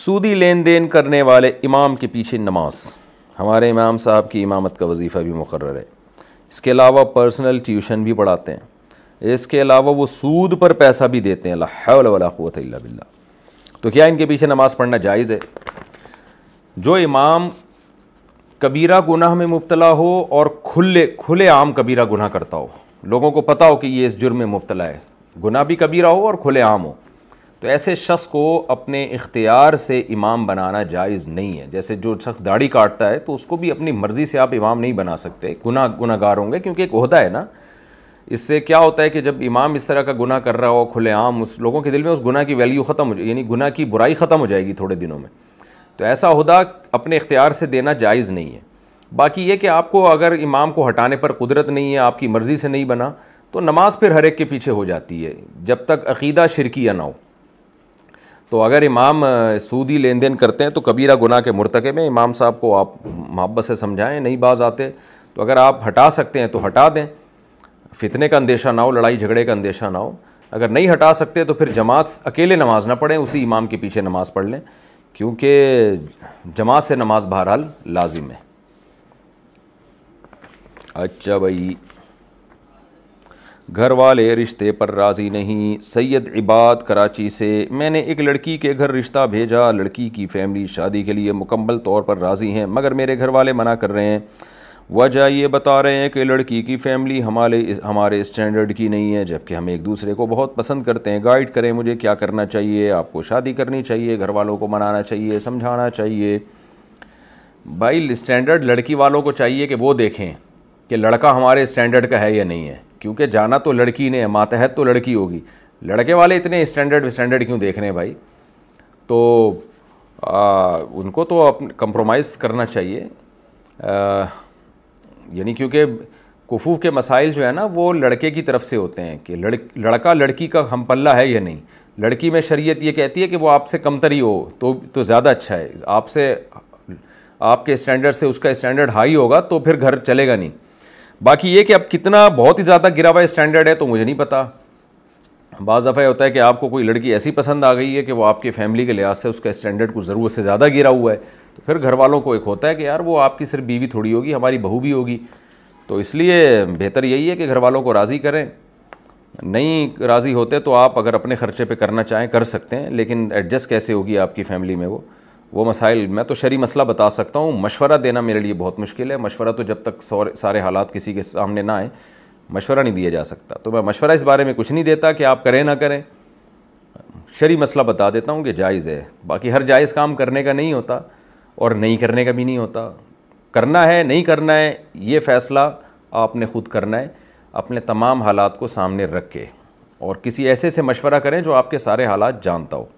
सूदी लेन then करने वाले इमाम के पीछे नमाज हमारे इमाम साहब की इमामत का वजीफ़ा भी मुकर है इसके अलावा पर्सनल ट्यूशन भी पढ़ाते हैं इसके अलावा वो सूद पर पैसा भी देते हैं लाहौत बिल्ला तो क्या इनके पीछे नमाज़ पढ़ना जायज़ है जो इमाम कबीरा गुनाह में मुबतला हो और खुले खुले आम कबीरा गुनाह करता हो लोगों को पता हो कि ये इस जुर्म में मुबतला है गुनाह भी कबीरा हो और खुले आम हो तो ऐसे शख्स को अपने इख्तियार से इमाम बनाना जायज़ नहीं है जैसे जो शख्स दाढ़ी काटता है तो उसको भी अपनी मर्ज़ी से आप इमाम नहीं बना सकते गुना गुनागार होंगे क्योंकि एक अहदा है ना इससे क्या होता है कि जब इमाम इस तरह का गुना कर रहा हो खुलेआम उस लोगों के दिल में उस गुना की वैल्यू ख़त्म हो जाए यानी गुना की बुराई ख़त्म हो जाएगी थोड़े दिनों में तो ऐसा अहदा अपने इख्तियार से देना जायज़ नहीं है बाकी ये कि आपको अगर इमाम को हटाने पर कुदरत नहीं है आपकी मर्ज़ी से नहीं बना तो नमाज फिर हर एक के पीछे हो जाती है जब तक अकीदा शिरकिया ना हो तो अगर इमाम सूदी लेन देन करते हैं तो कबीरा गुनाह के मुर्तके में इमाम साहब को आप मोहब्बत से समझाएं नहीं बाज आते तो अगर आप हटा सकते हैं तो हटा दें फितने का अंदेशा ना हो लड़ाई झगड़े का अंदेशा ना हो अगर नहीं हटा सकते तो फिर जमात अकेले नमाज ना पढ़ें उसी इमाम के पीछे नमाज पढ़ लें क्योंकि जमात से नमाज बहरहाल लाजिम है अच्छा भाई घर वाले रिश्ते पर राज़ी नहीं सैयद इबाद कराची से मैंने एक लड़की के घर रिश्ता भेजा लड़की की फैमिली शादी के लिए मुकम्मल तौर पर राज़ी हैं मगर मेरे घर वाले मना कर रहे हैं वजह ये बता रहे हैं कि लड़की की फैमिली हमारे हमारे स्टैंडर्ड की नहीं है जबकि हम एक दूसरे को बहुत पसंद करते हैं गाइड करें मुझे क्या करना चाहिए आपको शादी करनी चाहिए घर वालों को मनाना चाहिए समझाना चाहिए भाई स्टैंडर्ड लड़की वालों को चाहिए कि वो देखें कि लड़का हमारे स्टैंडर्ड का है या नहीं है क्योंकि जाना तो लड़की ने मातहत तो लड़की होगी लड़के वाले इतने स्टैंडर्ड स्टैंडर्ड क्यों देख रहे हैं भाई तो आ, उनको तो कंप्रोमाइज़ करना चाहिए यानी क्योंकि कुफूफ के मसाइल जो है ना वो लड़के की तरफ से होते हैं कि लड़ लड़का लड़की का हम पल्ला है या नहीं लड़की में शरीयत ये कहती है कि वो आपसे कमतरी हो तो तो ज़्यादा अच्छा है आपसे आपके स्टैंडर्ड से उसका स्टैंडर्ड हाई होगा तो फिर घर चलेगा नहीं बाकी ये कि अब कितना बहुत ही ज़्यादा गिरा हुआ स्टैंडर्ड है तो मुझे नहीं पता बाज़ दफ़ा होता है कि आपको कोई लड़की ऐसी पसंद आ गई है कि वो आपके फैमिली के लिहाज से उसका स्टैंडर्ड कुछ ज़रूरत से ज़्यादा गिरा हुआ है तो फिर घर वालों को एक होता है कि यार वो आपकी सिर्फ बीवी थोड़ी होगी हमारी बहू भी होगी तो इसलिए बेहतर यही है कि घर वालों को राज़ी करें नहीं राज़ी होते तो आप अगर अपने ख़र्चे पर करना चाहें कर सकते हैं लेकिन एडजस्ट कैसे होगी आपकी फ़ैमिली में वो वो मसाइल मैं तो शरी मसला बता सकता हूँ मशवरा देना मेरे लिए बहुत मुश्किल है मशवरा तो जब तक सारे हालात किसी के सामने ना आए मशवरा नहीं दिया जा सकता तो मैं मशवरा इस बारे में कुछ नहीं देता कि आप करें ना करें शरी मसला बता देता हूँ कि जायज़ है बाकी हर जायज़ काम करने का नहीं होता और नहीं करने का भी नहीं होता करना है नहीं करना है ये फ़ैसला आपने ख़ुद करना है अपने तमाम हालात को सामने रख के और किसी ऐसे से मशवरा करें जो आपके सारे हालात जानता हो